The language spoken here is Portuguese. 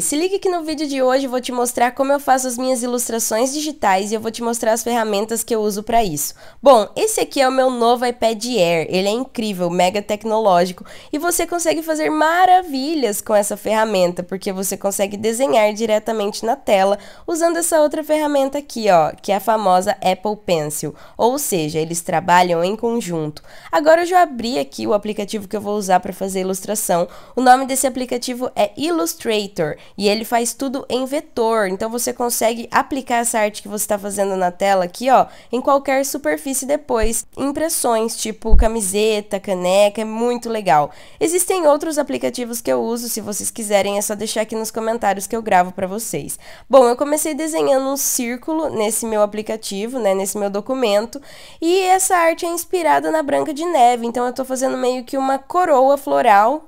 Se liga que no vídeo de hoje eu vou te mostrar como eu faço as minhas ilustrações digitais e eu vou te mostrar as ferramentas que eu uso para isso. Bom, esse aqui é o meu novo iPad Air, ele é incrível, mega tecnológico e você consegue fazer maravilhas com essa ferramenta, porque você consegue desenhar diretamente na tela usando essa outra ferramenta aqui, ó, que é a famosa Apple Pencil, ou seja, eles trabalham em conjunto. Agora eu já abri aqui o aplicativo que eu vou usar para fazer a ilustração, o nome desse aplicativo é Illustrator e ele faz tudo em vetor. Então você consegue aplicar essa arte que você está fazendo na tela aqui, ó, em qualquer superfície depois. Impressões, tipo camiseta, caneca, é muito legal. Existem outros aplicativos que eu uso, se vocês quiserem é só deixar aqui nos comentários que eu gravo para vocês. Bom, eu comecei desenhando um círculo nesse meu aplicativo, né, nesse meu documento, e essa arte é inspirada na Branca de Neve, então eu estou fazendo meio que uma coroa floral